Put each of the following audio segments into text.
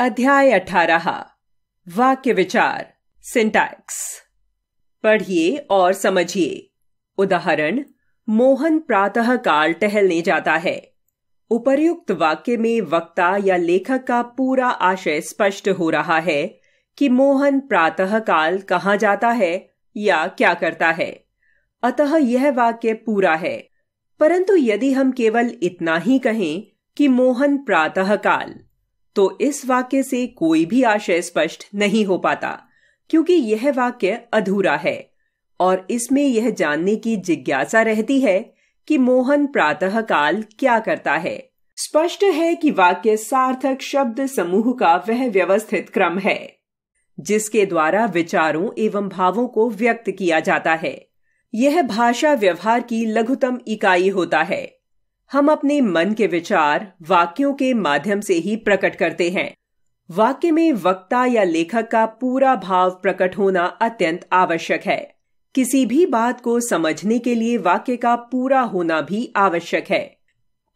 अध्याय अठारह वाक्य विचार सिंटैक्स पढ़िए और समझिए उदाहरण मोहन प्रातः काल टहलने जाता है उपर्युक्त वाक्य में वक्ता या लेखक का पूरा आशय स्पष्ट हो रहा है कि मोहन प्रातः काल कहाँ जाता है या क्या करता है अतः यह वाक्य पूरा है परंतु यदि हम केवल इतना ही कहें कि मोहन प्रातः काल तो इस वाक्य से कोई भी आशय स्पष्ट नहीं हो पाता क्योंकि यह वाक्य अधूरा है और इसमें यह जानने की जिज्ञासा रहती है कि मोहन प्रातः काल क्या करता है स्पष्ट है कि वाक्य सार्थक शब्द समूह का वह व्यवस्थित क्रम है जिसके द्वारा विचारों एवं भावों को व्यक्त किया जाता है यह भाषा व्यवहार की लघुतम इकाई होता है हम अपने मन के विचार वाक्यों के माध्यम से ही प्रकट करते हैं वाक्य में वक्ता या लेखक का पूरा भाव प्रकट होना अत्यंत आवश्यक है किसी भी बात को समझने के लिए वाक्य का पूरा होना भी आवश्यक है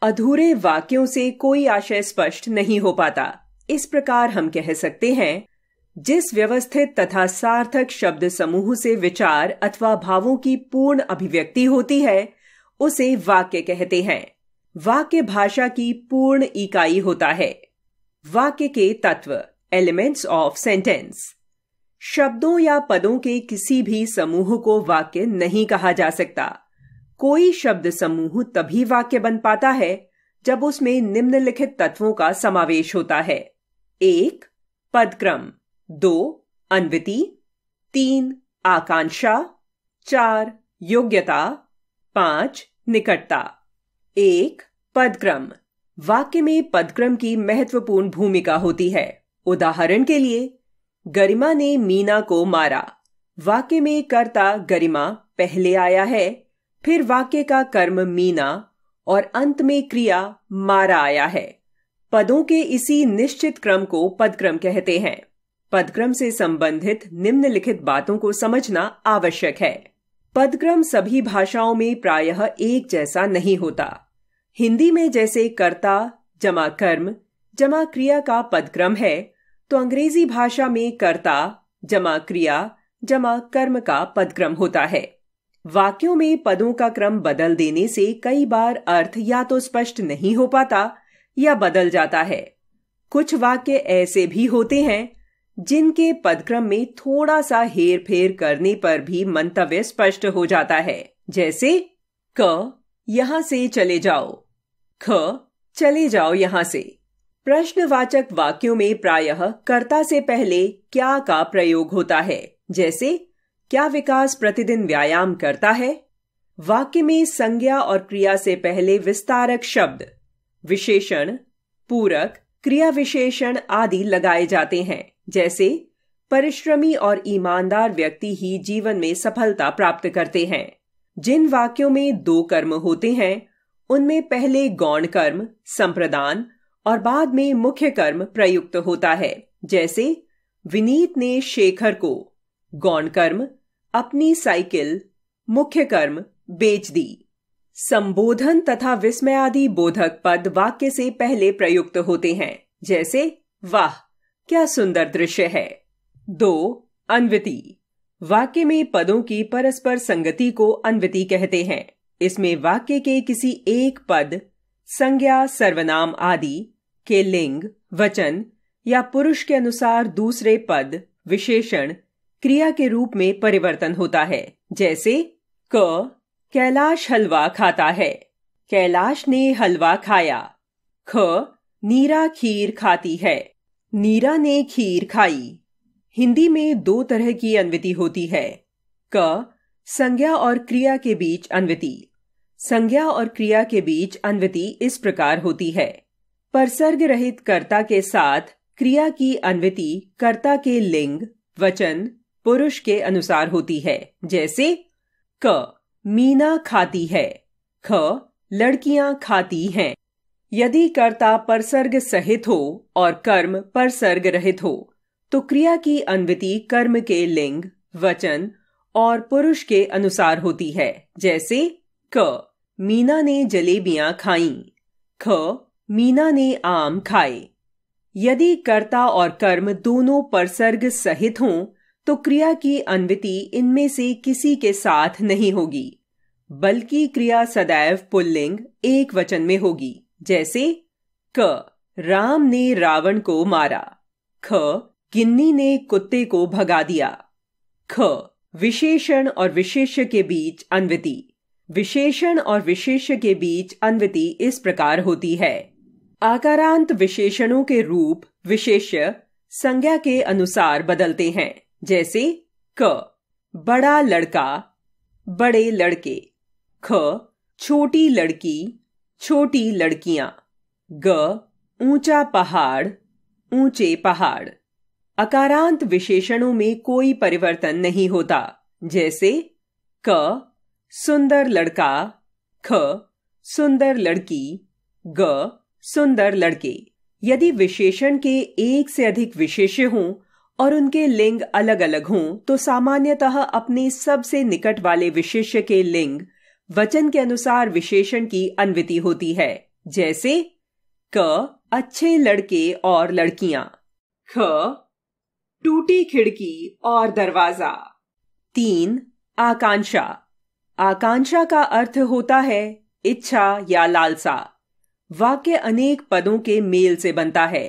अधूरे वाक्यों से कोई आशय स्पष्ट नहीं हो पाता इस प्रकार हम कह सकते हैं जिस व्यवस्थित तथा सार्थक शब्द समूह से विचार अथवा भावों की पूर्ण अभिव्यक्ति होती है उसे वाक्य कहते हैं वाक्य भाषा की पूर्ण इकाई होता है वाक्य के तत्व एलिमेंट्स ऑफ सेंटेंस शब्दों या पदों के किसी भी समूह को वाक्य नहीं कहा जा सकता कोई शब्द समूह तभी वाक्य बन पाता है जब उसमें निम्नलिखित तत्वों का समावेश होता है एक पदक्रम दो अन्विति तीन आकांक्षा चार योग्यता पांच निकटता एक पदक्रम वाक्य में पदक्रम की महत्वपूर्ण भूमिका होती है उदाहरण के लिए गरिमा ने मीना को मारा वाक्य में कर्ता गरिमा पहले आया है फिर वाक्य का कर्म मीना और अंत में क्रिया मारा आया है पदों के इसी निश्चित क्रम को पदक्रम कहते हैं पदक्रम से संबंधित निम्नलिखित बातों को समझना आवश्यक है पदक्रम सभी भाषाओं में प्रायः एक जैसा नहीं होता हिंदी में जैसे कर्ता जमा कर्म जमा क्रिया का पदक्रम है तो अंग्रेजी भाषा में कर्ता जमा क्रिया जमा कर्म का पदक्रम होता है वाक्यों में पदों का क्रम बदल देने से कई बार अर्थ या तो स्पष्ट नहीं हो पाता या बदल जाता है कुछ वाक्य ऐसे भी होते हैं जिनके पदक्रम में थोड़ा सा हेर फेर करने पर भी मंतव्य स्पष्ट हो जाता है जैसे क यहां से चले जाओ ख चले जाओ यहाँ से प्रश्नवाचक वाक्यों में प्रायः कर्ता से पहले क्या का प्रयोग होता है जैसे क्या विकास प्रतिदिन व्यायाम करता है वाक्य में संज्ञा और क्रिया से पहले विस्तारक शब्द विशेषण पूरक क्रिया विशेषण आदि लगाए जाते हैं जैसे परिश्रमी और ईमानदार व्यक्ति ही जीवन में सफलता प्राप्त करते हैं जिन वाक्यों में दो कर्म होते हैं उनमें पहले गौण कर्म संप्रदान और बाद में मुख्य कर्म प्रयुक्त होता है जैसे विनीत ने शेखर को गौण कर्म अपनी साइकिल मुख्य कर्म बेच दी संबोधन तथा विस्मय आदि बोधक पद वाक्य से पहले प्रयुक्त होते हैं जैसे वाह क्या सुंदर दृश्य है दो अन्विति वाक्य में पदों की परस्पर संगति को अन्विति कहते हैं इसमें वाक्य के किसी एक पद संज्ञा सर्वनाम आदि के लिंग वचन या पुरुष के अनुसार दूसरे पद विशेषण क्रिया के रूप में परिवर्तन होता है जैसे क कैलाश हलवा खाता है कैलाश ने हलवा खाया ख नीरा खीर खाती है नीरा ने खीर खाई हिंदी में दो तरह की अनविति होती है क संज्ञा और क्रिया के बीच अनविति संज्ञा और क्रिया के बीच अन्विति इस प्रकार होती है परसर्ग रहित कर्ता के साथ क्रिया की अन्विति कर्ता के लिंग वचन पुरुष के अनुसार होती है जैसे क मीना खाती है ख लड़कियां खाती हैं यदि कर्ता परसर्ग सहित हो और कर्म परसर्ग रहित हो तो क्रिया की अन्विति कर्म के लिंग वचन और पुरुष के अनुसार होती है जैसे क मीना ने जलेबियां खाई ख मीना ने आम खाए यदि कर्ता और कर्म दोनों परसर्ग सहित हों तो क्रिया की अन्विति इनमें से किसी के साथ नहीं होगी बल्कि क्रिया सदैव पुल्लिंग एक वचन में होगी जैसे क राम ने रावण को मारा ख गिन्नी ने कुत्ते को भगा दिया ख विशेषण और विशेष्य के बीच अन्विति विशेषण और विशेष्य के बीच अन्विति इस प्रकार होती है आकारांत विशेषणों के रूप विशेष्य संज्ञा के अनुसार बदलते हैं जैसे क बड़ा लड़का बड़े लड़के ख छोटी लड़की छोटी लड़कियां ग ऊंचा पहाड़ ऊंचे पहाड़ अकारांत विशेषणों में कोई परिवर्तन नहीं होता जैसे क सुंदर लड़का ख सुंदर लड़की ग सुंदर लड़के यदि विशेषण के एक से अधिक विशेष्य हों और उनके लिंग अलग अलग हों तो सामान्यतः अपने सबसे निकट वाले विशेष्य के लिंग वचन के अनुसार विशेषण की अनविति होती है जैसे क अच्छे लड़के और लड़कियां ख टूटी खिड़की और दरवाजा तीन आकांक्षा आकांक्षा का अर्थ होता है इच्छा या लालसा वाक्य अनेक पदों के मेल से बनता है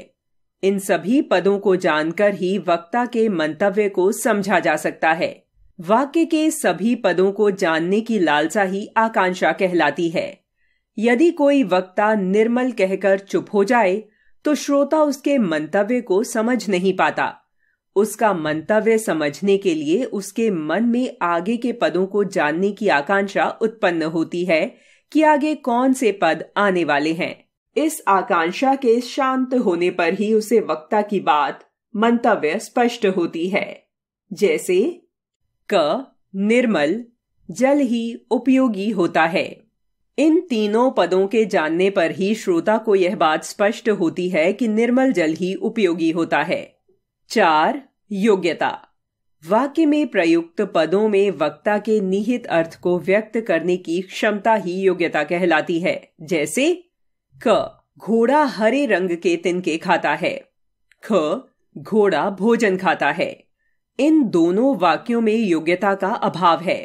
इन सभी पदों को जानकर ही वक्ता के मंतव्य को समझा जा सकता है वाक्य के सभी पदों को जानने की लालसा ही आकांक्षा कहलाती है यदि कोई वक्ता निर्मल कहकर चुप हो जाए तो श्रोता उसके मंतव्य को समझ नहीं पाता उसका मंतव्य समझने के लिए उसके मन में आगे के पदों को जानने की आकांक्षा उत्पन्न होती है कि आगे कौन से पद आने वाले हैं इस आकांक्षा के शांत होने पर ही उसे वक्ता की बात मंतव्य स्पष्ट होती है जैसे क निर्मल जल ही उपयोगी होता है इन तीनों पदों के जानने पर ही श्रोता को यह बात स्पष्ट होती है कि निर्मल जल ही उपयोगी होता है चार योग्यता वाक्य में प्रयुक्त पदों में वक्ता के निहित अर्थ को व्यक्त करने की क्षमता ही योग्यता कहलाती है जैसे क घोड़ा हरे रंग के तिनके खाता है ख घोड़ा भोजन खाता है इन दोनों वाक्यों में योग्यता का अभाव है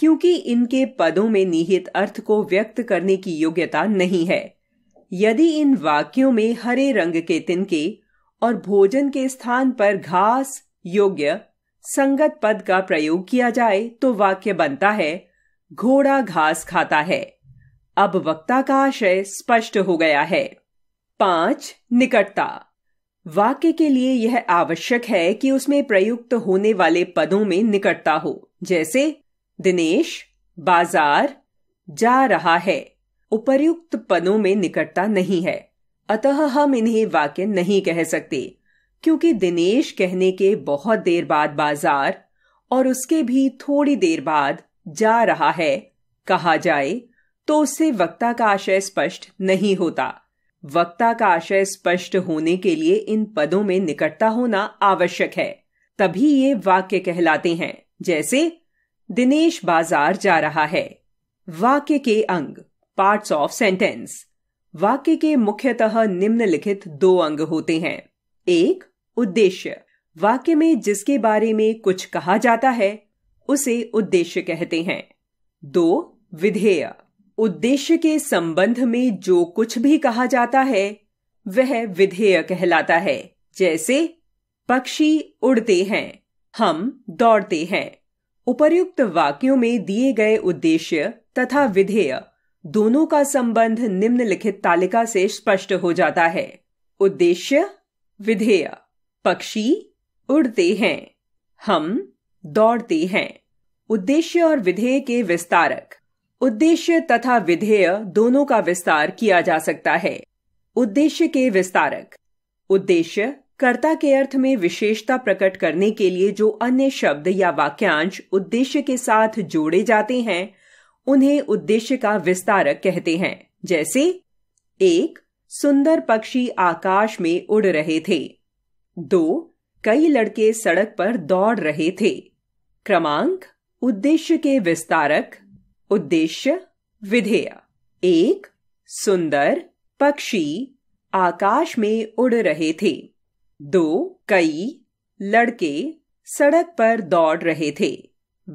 क्योंकि इनके पदों में निहित अर्थ को व्यक्त करने की योग्यता नहीं है यदि इन वाक्यों में हरे रंग के तिनके और भोजन के स्थान पर घास योग्य संगत पद का प्रयोग किया जाए तो वाक्य बनता है घोड़ा घास खाता है अब वक्ता का आशय स्पष्ट हो गया है पांच निकटता वाक्य के लिए यह आवश्यक है कि उसमें प्रयुक्त होने वाले पदों में निकटता हो जैसे दिनेश बाजार जा रहा है उपर्युक्त पदों में निकटता नहीं है अतः हम इन्हें वाक्य नहीं कह सकते क्योंकि दिनेश कहने के बहुत देर बाद बाजार और उसके भी थोड़ी देर बाद जा रहा है कहा जाए तो उससे वक्ता का आशय स्पष्ट नहीं होता वक्ता का आशय स्पष्ट होने के लिए इन पदों में निकटता होना आवश्यक है तभी ये वाक्य कहलाते हैं जैसे दिनेश बाजार जा रहा है वाक्य के अंग पार्ट्स ऑफ सेंटेंस वाक्य के मुख्यतः निम्नलिखित दो अंग होते हैं एक उद्देश्य वाक्य में जिसके बारे में कुछ कहा जाता है उसे उद्देश्य कहते हैं दो विधेय उद्देश्य के संबंध में जो कुछ भी कहा जाता है वह विधेय कहलाता है जैसे पक्षी उड़ते हैं हम दौड़ते हैं उपर्युक्त वाक्यों में दिए गए उद्देश्य तथा विधेय दोनों का संबंध निम्नलिखित तालिका से स्पष्ट हो जाता है उद्देश्य विधेय पक्षी उड़ते हैं हम दौड़ते हैं उद्देश्य और विधेय के विस्तारक उद्देश्य तथा विधेय दोनों का विस्तार किया जा सकता है उद्देश्य के विस्तारक उद्देश्य कर्ता के अर्थ में विशेषता प्रकट करने के लिए जो अन्य शब्द या वाक्यांश उद्देश्य के साथ जोड़े जाते हैं उन्हें उद्देश्य का विस्तारक कहते हैं जैसे एक सुंदर पक्षी आकाश में उड़ रहे थे दो कई लड़के सड़क पर दौड़ रहे थे क्रमांक उद्देश्य के विस्तारक उद्देश्य विधेय एक सुंदर पक्षी आकाश में उड़ रहे थे दो कई लड़के सड़क पर दौड़ रहे थे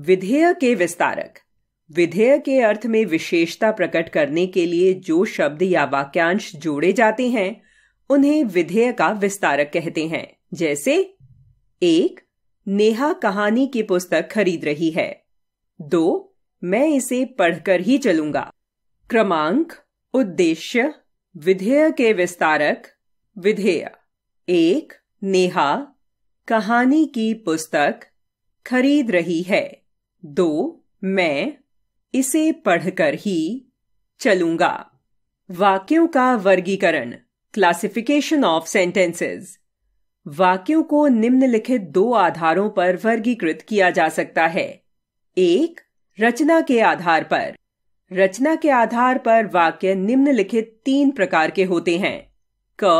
विधेय के विस्तारक विधेय के अर्थ में विशेषता प्रकट करने के लिए जो शब्द या वाक्यांश जोड़े जाते हैं उन्हें विधेय का विस्तारक कहते हैं जैसे एक नेहा कहानी की पुस्तक खरीद रही है दो मैं इसे पढ़कर ही चलूंगा क्रमांक उद्देश्य विधेय के विस्तारक विधेय एक नेहा कहानी की पुस्तक खरीद रही है दो मैं इसे पढ़कर ही चलूंगा वाक्यों का वर्गीकरण क्लासिफिकेशन ऑफ सेंटेंसेस वाक्यों को निम्नलिखित दो आधारों पर वर्गीकृत किया जा सकता है एक रचना के आधार पर रचना के आधार पर वाक्य निम्नलिखित तीन प्रकार के होते हैं क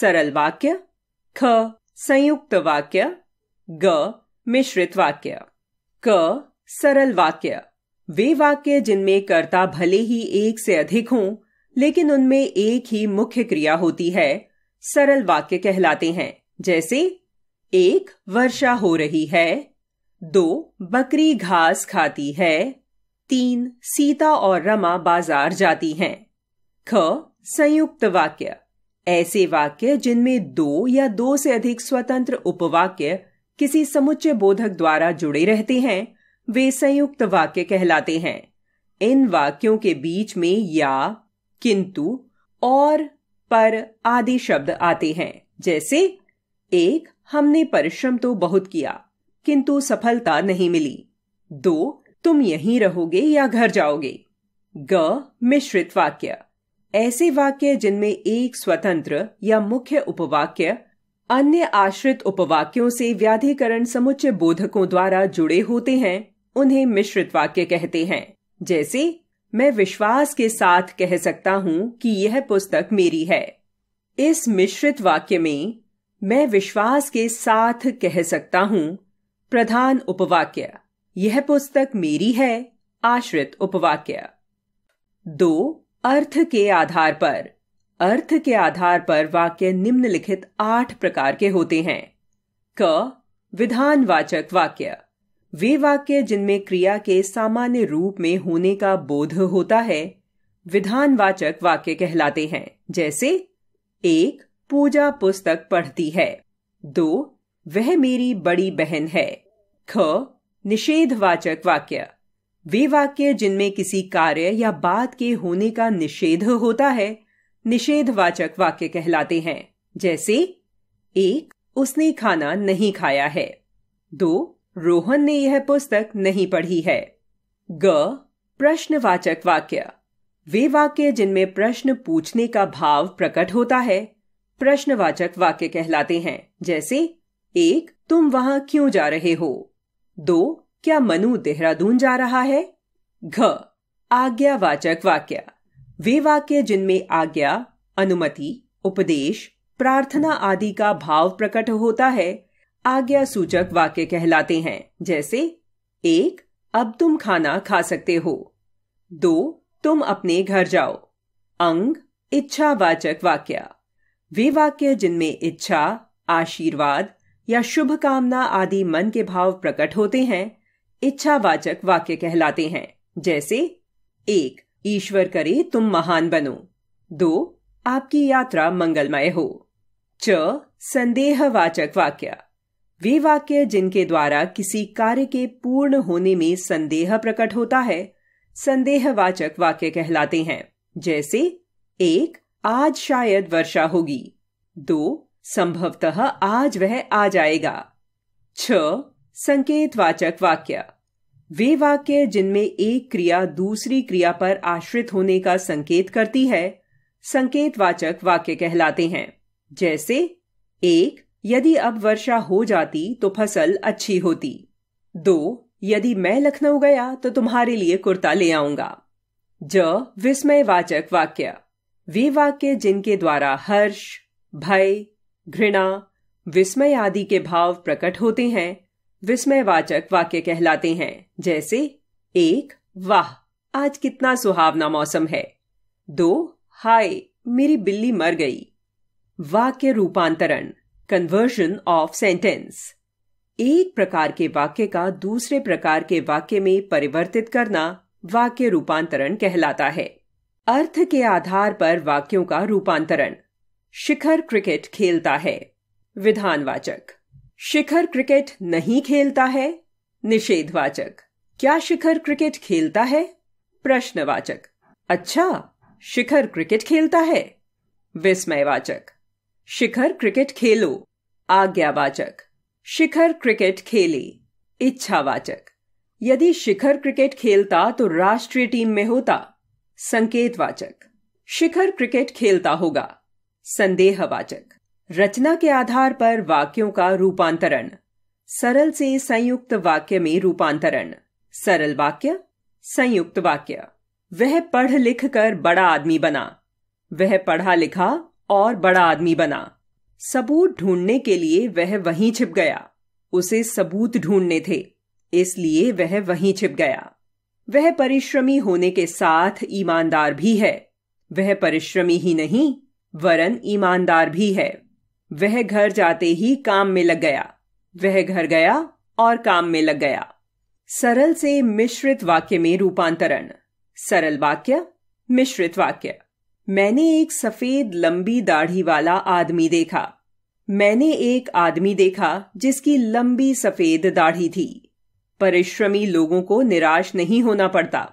सरल वाक्य ख संयुक्त वाक्य ग मिश्रित वाक्य क सरल वाक्य वे वाक्य जिनमें कर्ता भले ही एक से अधिक हों लेकिन उनमें एक ही मुख्य क्रिया होती है सरल वाक्य कहलाते हैं जैसे एक वर्षा हो रही है दो बकरी घास खाती है तीन सीता और रमा बाजार जाती हैं ख संयुक्त वाक्य ऐसे वाक्य जिनमें दो या दो से अधिक स्वतंत्र उपवाक्य किसी समुच्चय बोधक द्वारा जुड़े रहते हैं वे संयुक्त वाक्य कहलाते हैं इन वाक्यों के बीच में या किंतु और पर आदि शब्द आते हैं जैसे एक हमने परिश्रम तो बहुत किया किंतु सफलता नहीं मिली दो तुम यहीं रहोगे या घर जाओगे ग मिश्रित वाक्य ऐसे वाक्य जिनमें एक स्वतंत्र या मुख्य उपवाक्य अन्य आश्रित उपवाक्यों से व्याधिकरण समुच्चय बोधकों द्वारा जुड़े होते हैं उन्हें मिश्रित वाक्य कहते हैं जैसे मैं विश्वास के साथ कह सकता हूं कि यह पुस्तक मेरी है इस मिश्रित वाक्य में मैं विश्वास के साथ कह सकता हूं प्रधान उपवाक्य यह पुस्तक मेरी है आश्रित उपवाक्य दो अर्थ के आधार पर अर्थ के आधार पर वाक्य निम्नलिखित आठ प्रकार के होते हैं क विधानवाचक वाक्य वे वाक्य जिनमें क्रिया के सामान्य रूप में होने का बोध होता है विधानवाचक वाक्य कहलाते हैं जैसे एक पूजा पुस्तक पढ़ती है दो वह मेरी बड़ी बहन है ख निषेधवाचक वाक्य वे वाक्य जिनमें किसी कार्य या बात के होने का निषेध होता है निषेधवाचक वाक्य कहलाते हैं जैसे एक उसने खाना नहीं खाया है दो रोहन ने यह पुस्तक नहीं पढ़ी है ग प्रश्नवाचक वाक्य वे वाक्य जिनमें प्रश्न पूछने का भाव प्रकट होता है प्रश्नवाचक वाक्य कहलाते हैं जैसे एक तुम वहां क्यों जा रहे हो दो क्या मनु देहरादून जा रहा है घ आज्ञावाचक वाक्य वे वाक्य जिनमें आज्ञा अनुमति उपदेश प्रार्थना आदि का भाव प्रकट होता है आज्ञा सूचक वाक्य कहलाते हैं जैसे एक अब तुम खाना खा सकते हो दो तुम अपने घर जाओ अंग इच्छा वाचक वाक्य वे वाक्य जिनमें इच्छा आशीर्वाद या शुभकामना आदि मन के भाव प्रकट होते हैं इच्छावाचक वाक्य कहलाते हैं जैसे एक ईश्वर करे तुम महान बनो दो आपकी यात्रा मंगलमय हो च संदेहवाचक वाक्य वे वाक्य जिनके द्वारा किसी कार्य के पूर्ण होने में संदेह प्रकट होता है संदेहवाचक वाक्य कहलाते हैं जैसे एक आज शायद वर्षा होगी दो संभवतः आज वह आ जाएगा छ संकेतवाचक वाक्य वे वाक्य जिनमें एक क्रिया दूसरी क्रिया पर आश्रित होने का संकेत करती है संकेतवाचक वाक्य कहलाते हैं जैसे एक यदि अब वर्षा हो जाती तो फसल अच्छी होती दो यदि मैं लखनऊ गया तो तुम्हारे लिए कुर्ता ले आऊंगा ज विस्मय वाचक वाक्य वे वाक्य जिनके द्वारा हर्ष भय घृणा विस्मय आदि के भाव प्रकट होते हैं विस्मयवाचक वाक्य कहलाते हैं जैसे एक वाह आज कितना सुहावना मौसम है दो हाय मेरी बिल्ली मर गई वाक्य रूपांतरण कन्वर्जन ऑफ सेंटेंस एक प्रकार के वाक्य का दूसरे प्रकार के वाक्य में परिवर्तित करना वाक्य रूपांतरण कहलाता है अर्थ के आधार पर वाक्यों का रूपांतरण शिखर क्रिकेट खेलता है विधानवाचक शिखर क्रिकेट नहीं खेलता है निषेधवाचक क्या शिखर क्रिकेट खेलता है प्रश्नवाचक अच्छा शिखर क्रिकेट खेलता है विस्मयवाचक शिखर क्रिकेट खेलो आज्ञावाचक शिखर क्रिकेट खेले इच्छावाचक यदि शिखर क्रिकेट खेलता तो राष्ट्रीय टीम में होता संकेतवाचक शिखर क्रिकेट खेलता होगा संदेहवाचक रचना के आधार पर वाक्यों का रूपांतरण सरल से संयुक्त वाक्य में रूपांतरण सरल वाक्य संयुक्त वाक्य वह पढ़ लिख कर बड़ा आदमी बना वह पढ़ा लिखा और बड़ा आदमी बना सबूत ढूंढने के लिए वह वहीं छिप गया उसे सबूत ढूंढने थे इसलिए वह वहीं छिप गया वह परिश्रमी होने के साथ ईमानदार भी है वह परिश्रमी ही नहीं वरन ईमानदार भी है वह घर जाते ही काम में लग गया वह घर गया और काम में लग गया सरल से मिश्रित वाक्य में रूपांतरण सरल वाक्य मिश्रित वाक्य मैंने एक सफेद लंबी दाढ़ी वाला आदमी देखा मैंने एक आदमी देखा जिसकी लंबी सफेद दाढ़ी थी परिश्रमी लोगों को निराश नहीं होना पड़ता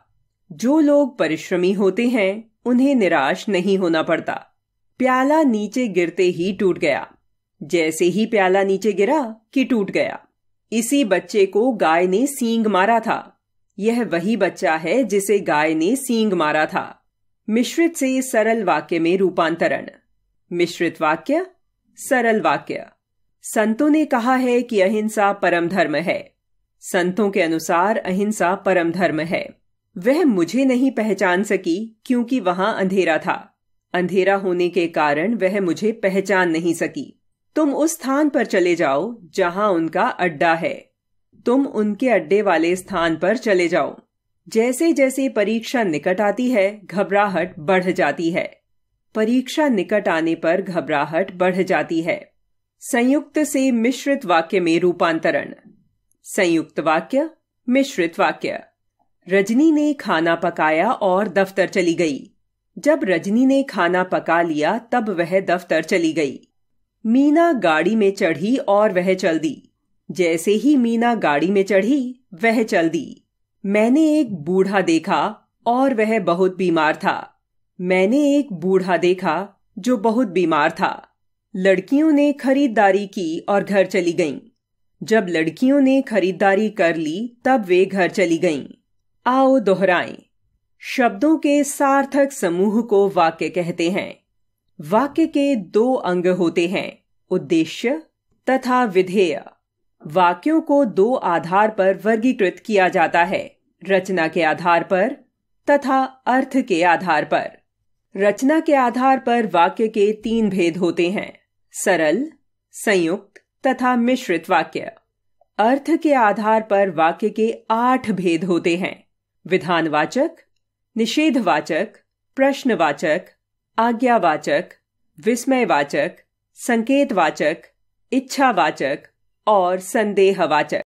जो लोग परिश्रमी होते हैं उन्हें निराश नहीं होना पड़ता प्याला नीचे गिरते ही टूट गया जैसे ही प्याला नीचे गिरा कि टूट गया इसी बच्चे को गाय ने सींग मारा था यह वही बच्चा है जिसे गाय ने सींग मारा था मिश्रित से सरल वाक्य में रूपांतरण मिश्रित वाक्य सरल वाक्य संतों ने कहा है कि अहिंसा परम धर्म है संतों के अनुसार अहिंसा परम धर्म है वह मुझे नहीं पहचान सकी क्योंकि वहां अंधेरा था अंधेरा होने के कारण वह मुझे पहचान नहीं सकी तुम उस स्थान पर चले जाओ जहां उनका अड्डा है तुम उनके अड्डे वाले स्थान पर चले जाओ जैसे जैसे परीक्षा निकट आती है घबराहट बढ़ जाती है परीक्षा निकट आने पर घबराहट बढ़ जाती है संयुक्त से मिश्रित वाक्य में रूपांतरण संयुक्त वाक्य मिश्रित वाक्य रजनी ने खाना पकाया और दफ्तर चली गई जब रजनी ने खाना पका लिया तब वह दफ्तर चली गई मीना गाड़ी में चढ़ी और वह चल दी जैसे ही मीना गाड़ी में चढ़ी वह चल दी मैंने एक बूढ़ा देखा और वह बहुत बीमार था मैंने एक बूढ़ा देखा जो बहुत बीमार था लड़कियों ने खरीदारी की और घर चली गईं। जब लड़कियों ने खरीदारी कर ली तब वे घर चली गईं। आओ दोहराएं। शब्दों के सार्थक समूह को वाक्य कहते हैं वाक्य के दो अंग होते हैं उद्देश्य तथा विधेय वाक्यों को दो आधार पर वर्गीकृत किया जाता है रचना के आधार पर तथा अर्थ के आधार पर रचना के आधार पर वाक्य के तीन भेद होते हैं सरल संयुक्त तथा मिश्रित वाक्य अर्थ के आधार पर वाक्य के आठ भेद होते हैं विधानवाचक निषेधवाचक प्रश्नवाचक आज्ञावाचक विस्मयवाचक संकेतवाचक इच्छावाचक और संदेहवाचक